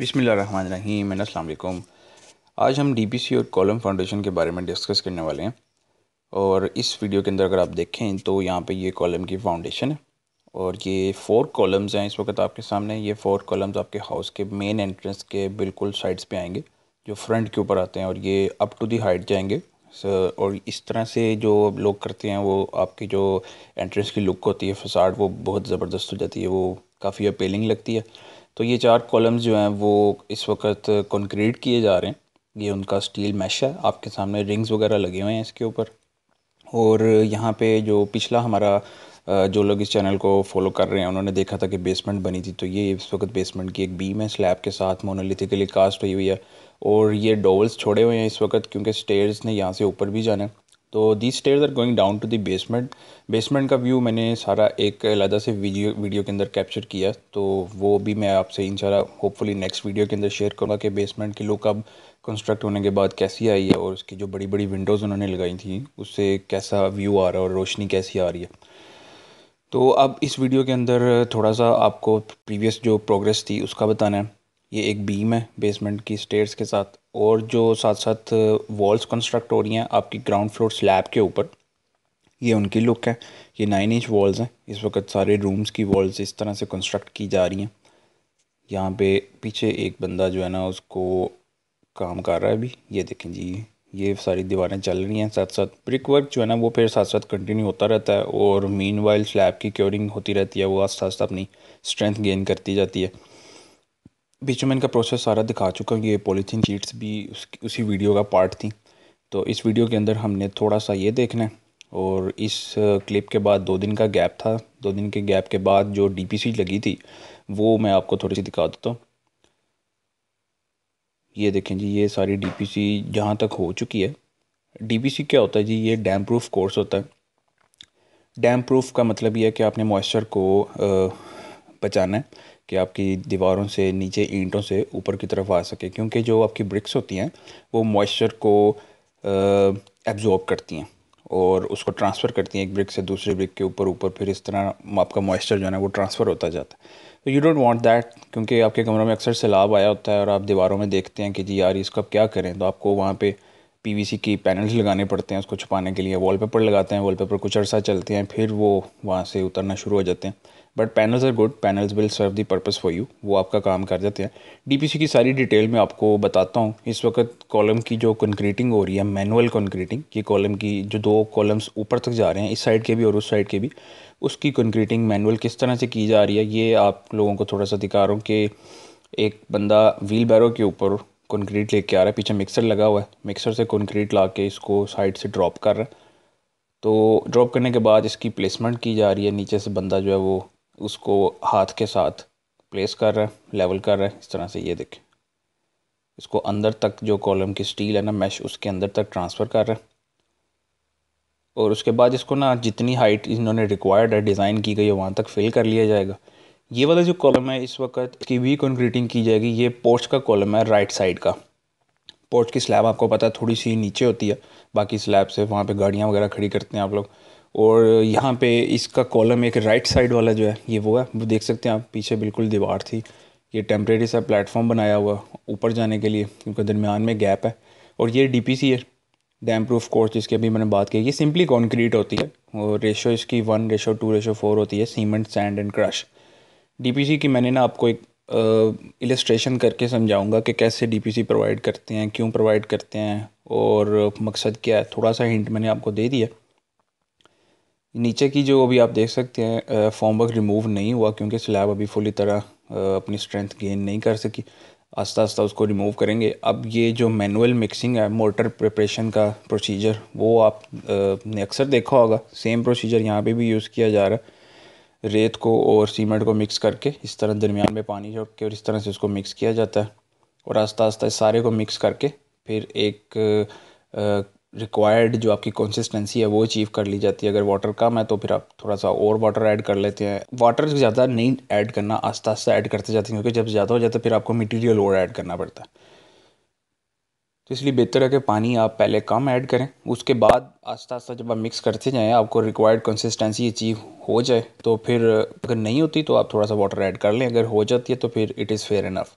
बिसमीम अस्सलाम आज हम डीपीसी और कॉलम फाउंडेशन के बारे में डिस्कस करने वाले हैं और इस वीडियो के अंदर अगर आप देखें तो यहाँ पे ये कॉलम की फाउंडेशन है और ये फोर कॉलम्स हैं इस वक्त आपके सामने ये फोर कॉलम्स आपके हाउस के मेन एंट्रेंस के बिल्कुल साइड्स पे आएंगे जो फ्रंट के ऊपर आते हैं और ये अप टू दी हाइट जाएंगे और इस तरह से जो लोग करते हैं वो आपकी जो एंट्रेंस की लुक होती है फसाड वो बहुत ज़बरदस्त हो जाती है वो काफ़ी अपेलिंग लगती है तो ये चार कॉलम्स जो हैं वो इस वक्त कंक्रीट किए जा रहे हैं ये उनका स्टील मैश है आपके सामने रिंग्स वगैरह लगे हुए हैं इसके ऊपर और यहाँ पे जो पिछला हमारा जो लोग इस चैनल को फॉलो कर रहे हैं उन्होंने देखा था कि बेसमेंट बनी थी तो ये इस वक्त बेसमेंट की एक बीम है स्लैब के साथ मोनोलिथिकली कास्ट हुई हुई है और ये डोल्स छोड़े हुए हैं इस वक्त क्योंकि स्टेयर्स ने यहाँ से ऊपर भी जाना है तो the stair are going down to the basement basement का व्यू मैंने सारा एक अलहदा से वीडियो वीडियो के अंदर कैप्चर किया तो वो भी मैं आपसे इन होपफुली नेक्स्ट वीडियो के अंदर शेयर करूँगा कि बेसमेंट की लुक अब कंस्ट्रक्ट होने के बाद कैसी आई है और उसकी जो बड़ी बड़ी विंडोज़ उन्होंने लगाई थी उससे कैसा व्यू आ रहा है और रोशनी कैसी आ रही है तो अब इस वीडियो के अंदर थोड़ा सा आपको प्रीवियस जो प्रोग्रेस थी उसका बताना है ये एक बीम है बेसमेंट की स्टेयर्स के साथ और जो साथ साथ वॉल्स कंस्ट्रक्ट हो रही हैं आपकी ग्राउंड फ्लोर स्लैब के ऊपर ये उनकी लुक है ये नाइन इंच वॉल्स हैं इस वक्त सारे रूम्स की वॉल्स इस तरह से कंस्ट्रक्ट की जा रही हैं यहाँ पे पीछे एक बंदा जो है ना उसको काम कर रहा है अभी ये देखें जी ये सारी दीवारें चल रही हैं साथ साथ ब्रिक वर्क जो है ना वो फिर साथ साथ कंटिन्यू होता रहता है और मीन वाइल स्लैब की क्योरिंग होती रहती है वो आस्ता आस्ता अपनी स्ट्रेंथ गेन करती जाती है बीच में इनका प्रोसेस सारा दिखा चुका हूँ ये पॉलीथीन चीट्स भी उस उसी वीडियो का पार्ट थी तो इस वीडियो के अंदर हमने थोड़ा सा ये देखना है और इस क्लिप के बाद दो दिन का गैप था दो दिन के गैप के बाद जो डीपीसी लगी थी वो मैं आपको थोड़ी सी दिखा देता हूँ ये देखें जी ये सारी डीपीसी जहाँ तक हो चुकी है डीपीसी क्या होता है जी ये डैम प्रूफ कोर्स होता है डैम प्रूफ का मतलब ये है कि आपने मॉइस्चर को बचाना है कि आपकी दीवारों से नीचे ईंटों से ऊपर की तरफ आ सके क्योंकि जो आपकी ब्रिक्स होती हैं वो मॉइस्चर को एब्जॉर्ब करती हैं और उसको ट्रांसफ़र करती हैं एक ब्रिक से दूसरे ब्रिक के ऊपर ऊपर फिर इस तरह आपका मॉइस्चर जो है ना वो ट्रांसफ़र होता जाता है तो यू डोंट वांट दैट क्योंकि आपके कमरों में अक्सर सैलाब आया होता है और आप दीवारों में देखते हैं कि जी यार इसका क्या करें तो आपको वहाँ पर पी की पैनल्स लगाने पड़ते हैं उसको छुपाने के लिए वॉलपेपर लगाते हैं वॉलपेपर कुछ अर्सा चलते हैं फिर वो वहाँ से उतरना शुरू हो जाते हैं but panels are good panels will serve the purpose for you वो आपका काम कर देते हैं सी की सारी डिटेल मैं आपको बताता हूँ इस वक्त कॉलम की जो कंक्रीटिंग हो रही है मैनुअल कंक्रीटिंग ये कॉलम की जो दो कॉलम्स ऊपर तक जा रहे हैं इस साइड के भी और उस साइड के भी उसकी कंक्रीटिंग मैनुअल किस तरह से की जा रही है ये आप लोगों को थोड़ा सा दिखा रहा हूँ कि एक बंदा व्हील बैरो के ऊपर कंक्रीट लेके आ रहा है पीछे मिक्सर लगा हुआ है मिक्सर से कंक्रीट ला के इसको साइड से ड्रॉप कर रहा है तो ड्रॉप करने के बाद इसकी प्लेसमेंट की जा रही है नीचे से बंदा जो है वो उसको हाथ के साथ प्लेस कर रहे हैं लेवल कर रहे हैं इस तरह से ये देखें इसको अंदर तक जो कॉलम की स्टील है ना मैश उसके अंदर तक ट्रांसफ़र कर रहे हैं और उसके बाद इसको ना जितनी हाइट इन्होंने रिक्वायर्ड है डिज़ाइन की गई है वहाँ तक फिल कर लिया जाएगा ये वाला जो कॉलम है इस वक्त की भी कंक्रीटिंग की जाएगी ये पोर्च का कॉलम है राइट साइड का पोर्च की स्लैब आपको पता है थोड़ी सी नीचे होती है बाकी स्लैब से वहाँ पे गाड़ियाँ वगैरह खड़ी करते हैं आप लोग और यहाँ पे इसका कॉलम एक राइट साइड वाला जो है ये वो है वो देख सकते हैं आप पीछे बिल्कुल दीवार थी ये टेम्परेरी सा प्लेटफॉर्म बनाया हुआ ऊपर जाने के लिए क्योंकि दरमियान में गैप है और ये डी पी सी है डैम प्रूफ कोर्स जिसकी अभी मैंने बात की ये सिंपली कॉन्क्रीट होती है और रेशो इसकी one ratio two ratio four होती है सीमेंट सैंड एंड क्रश सी की मैंने ना आपको एक इलस्ट्रेशन करके समझाऊंगा कि कैसे सी प्रोवाइड करते हैं क्यों प्रोवाइड करते हैं और मकसद क्या है थोड़ा सा हिंट मैंने आपको दे दिया नीचे की जो अभी आप देख सकते हैं फॉर्म वर्क रिमूव नहीं हुआ क्योंकि स्लैब अभी फुली तरह अपनी स्ट्रेंथ गेन नहीं कर सकी आस्ता आस्ता उसको रिमूव करेंगे अब ये जो मैनुअल मिक्सिंग है मोटर प्रिपरेशन का प्रोसीजर वो आप ने अक्सर देखा होगा सेम प्रोसीजर यहाँ पे भी यूज़ किया जा रहा है रेत को और सीमेंट को मिक्स करके इस तरह दरमियान में पानी छोड़ के और इस तरह से उसको मिक्स किया जाता है और आस्ता आस्ता इस सारे को मिक्स करके फिर एक रिक्वायर्ड जो आपकी कंसिस्टेंसी है वो अचीव कर ली जाती है अगर वाटर कम है तो फिर आप थोड़ा सा और वाटर ऐड कर लेते हैं वाटर ज़्यादा नहीं ऐड करना आस्ता आस्ता ऐड करते जाते हैं क्योंकि जब ज़्यादा हो जाता है फिर आपको मटेरियल और ऐड करना पड़ता है तो इसलिए बेहतर है कि पानी आप पहले कम ऐड करें उसके बाद आस्ता आस्ता जब आप मिक्स करते जाएँ आपको रिक्वायर्ड कंसिस्टेंसी अचीव हो जाए तो फिर अगर नहीं होती तो आप थोड़ा सा वाटर ऐड कर लें अगर हो जाती है तो फिर इट इज़ फेयर इनफ़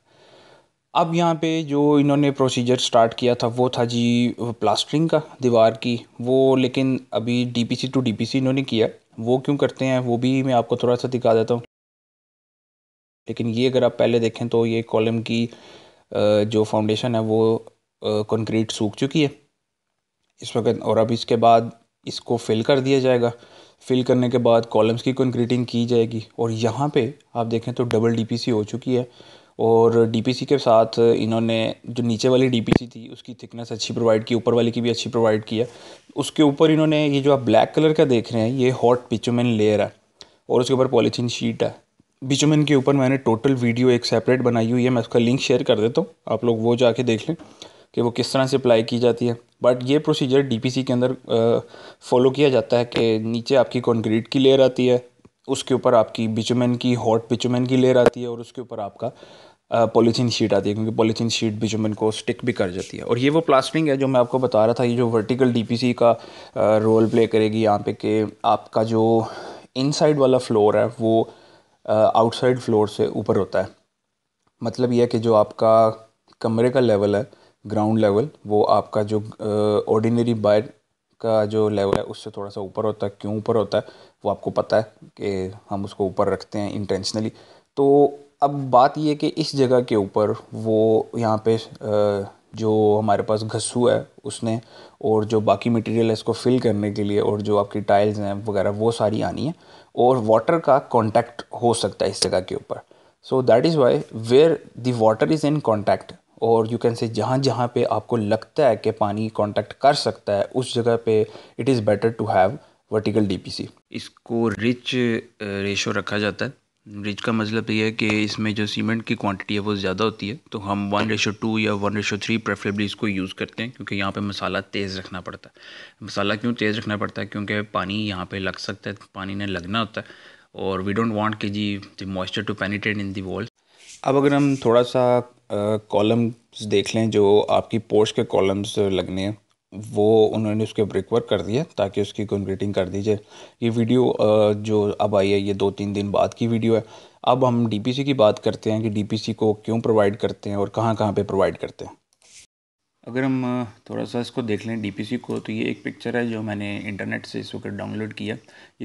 अब यहाँ पे जो इन्होंने प्रोसीजर स्टार्ट किया था वो था जी प्लास्टरिंग का दीवार की वो लेकिन अभी डीपीसी टू डीपीसी इन्होंने किया वो क्यों करते हैं वो भी मैं आपको थोड़ा सा दिखा देता हूँ लेकिन ये अगर आप पहले देखें तो ये कॉलम की जो फाउंडेशन है वो कंक्रीट सूख चुकी है इस वक्त और अब इसके बाद इसको फिल कर दिया जाएगा फिल करने के बाद कॉलम्स की कंक्रीटिंग की जाएगी और यहाँ पे आप देखें तो डबल डीपीसी हो चुकी है और डीपीसी के साथ इन्होंने जो नीचे वाली डीपीसी थी उसकी थिकनेस अच्छी प्रोवाइड की ऊपर वाली की भी अच्छी प्रोवाइड की है उसके ऊपर इन्होंने ये जो आप ब्लैक कलर का देख रहे हैं ये हॉट पिचोमेन लेयर है और उसके ऊपर पॉलीथीन शीट है बिचोमिन के ऊपर मैंने टोटल वीडियो एक सेपरेट बनाई हुई है मैं उसका लिंक शेयर कर देता हूँ आप लोग वो जाके देख लें कि वो किस तरह से अप्लाई की जाती है बट ये प्रोसीजर डीपीसी के अंदर फॉलो किया जाता है कि नीचे आपकी कॉन्क्रीट की लेयर आती है उसके ऊपर आपकी बिचुमेन की हॉट बिचुमेन की लेयर आती है और उसके ऊपर आपका पॉलीथीन शीट आती है क्योंकि पॉलीथीन शीट बिचुमेन को स्टिक भी कर जाती है और ये वो प्लास्टिंग है जो मैं आपको बता रहा था ये जो वर्टिकल डीपीसी का रोल प्ले करेगी यहाँ पे कि आपका जो इनसाइड वाला फ्लोर है वो आउटसाइड फ्लोर से ऊपर होता है मतलब यह है कि जो आपका कमरे का लेवल है ग्राउंड लेवल वो आपका जो ऑर्डिनरी बाय का जो लेवल है उससे थोड़ा सा ऊपर होता है क्यों ऊपर होता है वो आपको पता है कि हम उसको ऊपर रखते हैं इंटेंशनली तो अब बात ये कि इस जगह के ऊपर वो यहाँ पे जो हमारे पास घसू है उसने और जो बाकी मटेरियल है इसको फिल करने के लिए और जो आपकी टाइल्स हैं वगैरह वो सारी आनी है और वाटर का कांटेक्ट हो सकता है इस जगह के ऊपर so that is why where the water is in contact और यू कैन से जहाँ जहाँ पे आपको लगता है कि पानी कांटेक्ट कर सकता है उस जगह पे it is better to have vertical DPC इसको रिच रेशो रखा जाता है रिच का मतलब ये है कि इसमें जो सीमेंट की क्वांटिटी है वो ज़्यादा होती है तो हम वन रेशो टू या वन रेशो थ्री प्रेफरेबली इसको यूज़ करते हैं क्योंकि यहाँ पे मसाला तेज़ रखना पड़ता है मसाला क्यों तेज़ रखना पड़ता है क्योंकि पानी यहाँ पे लग सकता है पानी ने लगना होता है और वी डोंट वांट के जी the moisture to penetrate in the wall अब अगर हम थोड़ा सा कॉलम्स देख लें जो आपकी पोर्च के कॉलम्स लगने हैं वो उन्होंने उसके ब्रिक वर्क कर दिया ताकि उसकी कंक्रीटिंग कर दीजिए ये वीडियो जो अब आई है ये दो तीन दिन बाद की वीडियो है अब हम डीपीसी की बात करते हैं कि डीपीसी को क्यों प्रोवाइड करते हैं और कहाँ कहाँ पे प्रोवाइड करते हैं अगर हम थोड़ा सा इसको देख लें डीपीसी को तो ये एक पिक्चर है जो मैंने इंटरनेट से इस वक्त डाउनलोड किया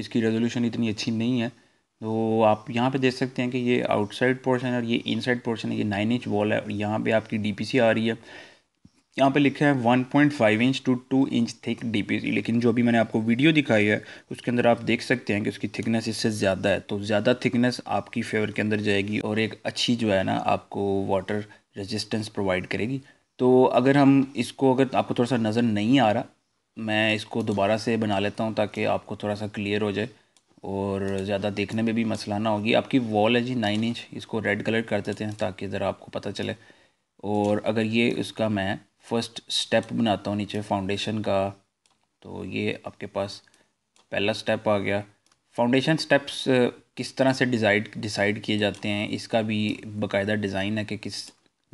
इसकी रेजोल्यूशन इतनी अच्छी नहीं है तो आप यहाँ पे देख सकते हैं कि ये आउटसाइड पोर्शन और ये इनसाइड पोर्शन है ये नाइन इंच वॉल है और यहाँ पे आपकी डीपीसी आ रही है यहाँ पे लिखा है one point five inch to two inch thick DPC लेकिन जो अभी मैंने आपको वीडियो दिखाई है उसके अंदर आप देख सकते हैं कि उसकी थिकनेस इससे ज़्यादा है तो ज़्यादा थिकनेस आपकी फेवर के अंदर जाएगी और एक अच्छी जो है ना आपको वाटर रेजिस्टेंस प्रोवाइड करेगी तो अगर हम इसको अगर आपको थोड़ा सा नज़र नहीं आ रहा मैं इसको दोबारा से बना लेता हूँ ताकि आपको थोड़ा सा क्लियर हो जाए और ज़्यादा देखने में भी मसला ना होगी आपकी वॉल है जी नाइन इंच इसको रेड कलर कर देते हैं ताकि ज़रा आपको पता चले और अगर ये उसका मैं फ़र्स्ट स्टेप बनाता हूँ नीचे फाउंडेशन का तो ये आपके पास पहला स्टेप आ गया फाउंडेशन स्टेप्स किस तरह से डिजाइड डिसाइड किए जाते हैं इसका भी बाकायदा डिज़ाइन है कि किस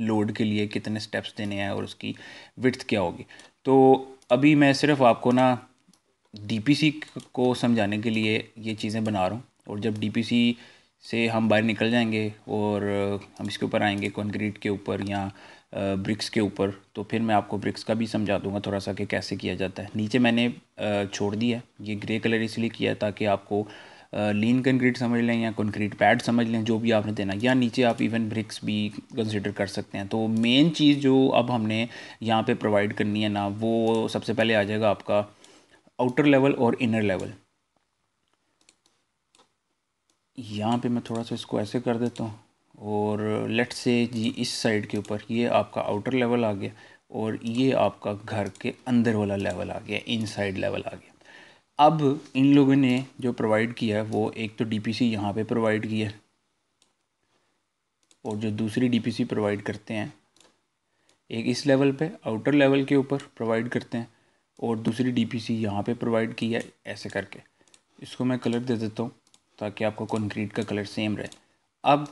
लोड के लिए कितने स्टेप्स देने हैं और उसकी विथ क्या होगी तो अभी मैं सिर्फ आपको ना डीपीसी को समझाने के लिए ये चीज़ें बना रहा हूँ और जब डीपीसी से हम बाहर निकल जाएंगे और हम इसके ऊपर आएंगे कंक्रीट के ऊपर या ब्रिक्स के ऊपर तो फिर मैं आपको ब्रिक्स का भी समझा दूंगा थोड़ा सा कि कैसे किया जाता है नीचे मैंने छोड़ दिया ये ग्रे कलर इसलिए किया ताकि आपको लीन कंक्रीट समझ लें या कंक्रीट पैड समझ लें जो भी आपने देना या नीचे आप इवन ब्रिक्स भी कंसिडर कर सकते हैं तो मेन चीज़ जो अब हमने यहाँ पे प्रोवाइड करनी है ना वो सबसे पहले आ जाएगा आपका आउटर लेवल और इनर लेवल यहाँ पे मैं थोड़ा सा इसको ऐसे कर देता हूँ और लेट से जी इस साइड के ऊपर ये आपका आउटर लेवल आ गया और ये आपका घर के अंदर वाला लेवल आ गया इन साइड लेवल आ गया अब इन लोगों ने जो प्रोवाइड किया है वो एक तो डीपीसी यहाँ पर प्रोवाइड किया है और जो दूसरी डीपीसी प्रोवाइड करते हैं एक इस लेवल पे आउटर लेवल के ऊपर प्रोवाइड करते हैं और दूसरी डी पी सी यहाँ पर प्रोवाइड की है ऐसे करके इसको मैं कलर दे देता हूँ ताकि आपका कंक्रीट का कलर सेम रहे अब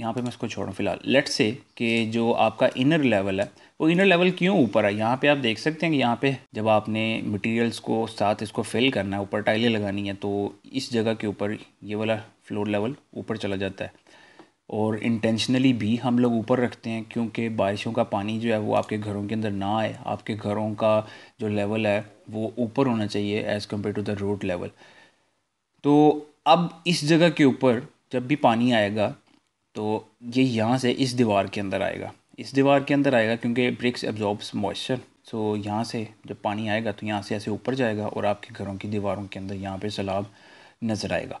यहाँ पे मैं इसको छोड़ूँ फिलहाल लेट से कि जो आपका इनर लेवल है वो इनर लेवल क्यों ऊपर है यहाँ पे आप देख सकते हैं कि यहाँ पे जब आपने मटेरियल्स को साथ इसको फिल करना है ऊपर टाइलें लगानी है तो इस जगह के ऊपर ये वाला फ्लोर लेवल ऊपर चला जाता है और इंटेंशनली भी हम लोग ऊपर रखते हैं क्योंकि बारिशों का पानी जो है वो आपके घरों के अंदर ना आए आपके घरों का जो लेवल है वो ऊपर होना चाहिए as compared to the road level तो अब इस जगह के ऊपर जब भी पानी आएगा तो ये यहाँ से इस दीवार के अंदर आएगा इस दीवार के अंदर आएगा क्योंकि ब्रिक्स एब्जॉर्ब्स मॉइस्चर सो यहाँ से जब पानी आएगा तो यहाँ से ऐसे ऊपर जाएगा और आपके घरों की दीवारों के अंदर यहाँ पर सैलाब नज़र आएगा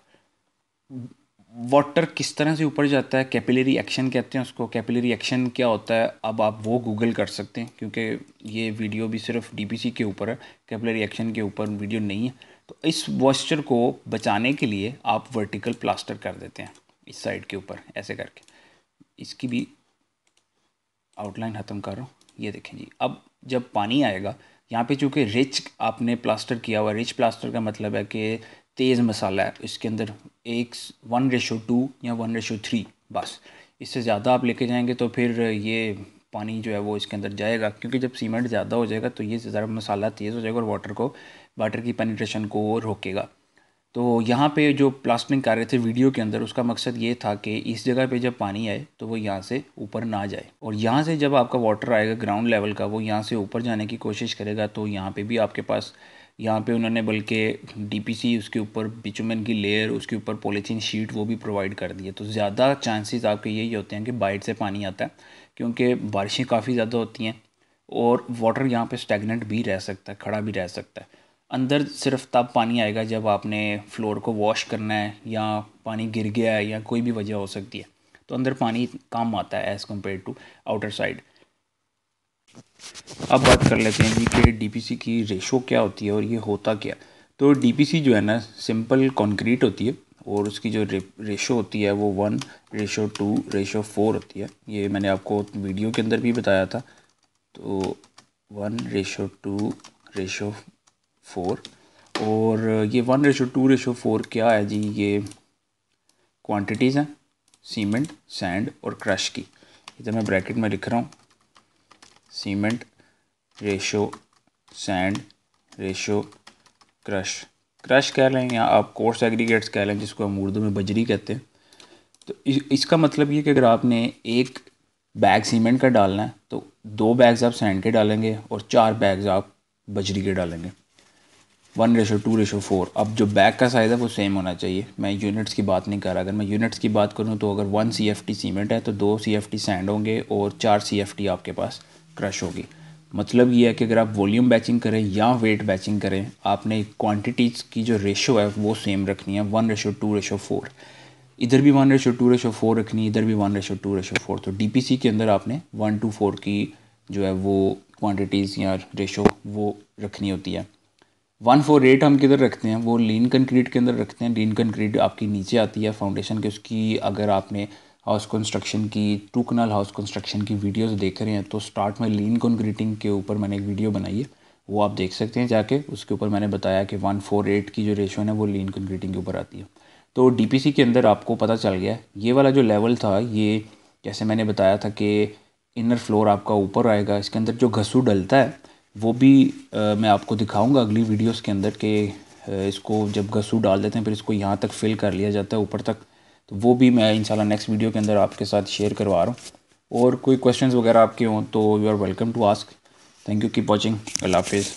वाटर किस तरह से ऊपर जाता है कैपिलरी एक्शन कहते हैं उसको कैपिलरी एक्शन क्या होता है अब आप वो गूगल कर सकते हैं क्योंकि ये वीडियो भी सिर्फ डीपीसी के ऊपर है कैपिलरी एक्शन के ऊपर वीडियो नहीं है तो इस वॉइस्चर को बचाने के लिए आप वर्टिकल प्लास्टर कर देते हैं इस साइड के ऊपर ऐसे करके इसकी भी आउटलाइन ख़त्म कर रहा हूँ ये देखें जी अब जब पानी आएगा यहाँ पे चूँकि रिच आपने प्लास्टर किया हुआ रिच प्लास्टर का मतलब है कि तेज़ मसाला है इसके अंदर एक वन रेशो टू या वन रेशो थ्री बस इससे ज़्यादा आप लेके जाएंगे तो फिर ये पानी जो है वो इसके अंदर जाएगा क्योंकि जब सीमेंट ज़्यादा हो जाएगा तो ये ज़रा मसाला तेज़ हो जाएगा और वाटर को वाटर की पेनिट्रेशन को रोकेगा तो यहाँ पे जो प्लास्टिंग कर रहे थे वीडियो के अंदर उसका मकसद ये था कि इस जगह पे जब पानी आए तो वो यहाँ से ऊपर ना जाए और यहाँ से जब आपका वाटर आएगा ग्राउंड लेवल का वो यहाँ से ऊपर जाने की कोशिश करेगा तो यहाँ पर भी आपके पास यहाँ पे उन्होंने बल्कि डीपीसी उसके ऊपर बिचुमन की लेयर उसके ऊपर पॉलीथीन शीट वो भी प्रोवाइड कर दी है तो ज़्यादा चांसेस आपके यही होते हैं कि बाइट से पानी आता है क्योंकि बारिशें काफ़ी ज़्यादा होती हैं और वाटर यहाँ पे स्टेगनेंट भी रह सकता है खड़ा भी रह सकता है अंदर सिर्फ तब पानी आएगा जब आपने फ्लोर को वॉश करना है या पानी गिर गया है या कोई भी वजह हो सकती है तो अंदर पानी कम आता है as compared to outer side अब बात कर लेते हैं जी कि डीपीसी की रेशो क्या होती है और ये होता क्या तो डीपीसी जो है ना सिंपल कंक्रीट होती है और उसकी जो रे, रेशो होती है वो one ratio two ratio four होती है ये मैंने आपको वीडियो के अंदर भी बताया था तो one ratio two ratio four और ये one ratio two ratio four क्या है जी ये क्वांटिटीज़ हैं सीमेंट सैंड और क्रश की इधर मैं ब्रैकेट में लिख रहा हूँ cement ratio sand ratio crush crush कह लें या आप कोर्स एग्रीगेट्स कह लें जिसको हम उर्दू में बजरी कहते हैं तो इस, इसका मतलब ये कि अगर आपने एक बैग सीमेंट का डालना है तो दो बैग्स आप सैंड के डालेंगे और चार बैग्स आप बजरी के डालेंगे one ratio two ratio four अब जो बैग का साइज़ है वो सेम होना चाहिए मैं यूनिट्स की बात नहीं कर रहा अगर मैं यूनिट्स की बात करूँ तो अगर one C F T cement है तो दो सी एफ टी सैंड होंगे और चार सी एफ टी आपके पास क्रश होगी मतलब ये है कि अगर आप वॉल्यूम बैचिंग करें या वेट बैचिंग करें आपने क्वांटिटीज़ की जो रेशो है वो सेम रखनी है one ratio two ratio four इधर भी one ratio two ratio four रखनी इधर भी one ratio two ratio four तो डीपीसी के अंदर आपने वन टू फोर की जो है वो क्वांटिटीज़ या रेशो वो रखनी होती है वन फोर एट हम किधर रखते हैं वो लीन कंक्रीट के अंदर रखते हैं लीन कंक्रीट आपकी नीचे आती है फाउंडेशन के उसकी अगर आपने हाउस कंस्ट्रक्शन की टू कनाल हाउस कंस्ट्रक्शन की वीडियोस देख रहे हैं तो स्टार्ट में लीन कॉन्क्रीटिंग के ऊपर मैंने एक वीडियो बनाई है वो आप देख सकते हैं जाके उसके ऊपर मैंने बताया कि वन फोर एट की जो रेशो है वो लीन कंक्रीटिंग के ऊपर आती है तो डी के अंदर आपको पता चल गया ये वाला जो लेवल था ये जैसे मैंने बताया था कि इनर फ्लोर आपका ऊपर आएगा इसके अंदर जो घसू डलता है वो भी आ, मैं आपको दिखाऊंगा अगली वीडियोस के अंदर कि इसको जब घसू डाल देते हैं फिर इसको यहाँ तक फिल कर लिया जाता है ऊपर तक तो वो भी मैं इंशाल्लाह नेक्स्ट वीडियो के अंदर आपके साथ शेयर करवा रहा हूँ और कोई क्वेश्चंस वगैरह आपके हों तो you are welcome to ask thank you keep watching अल्लाह हाफिज़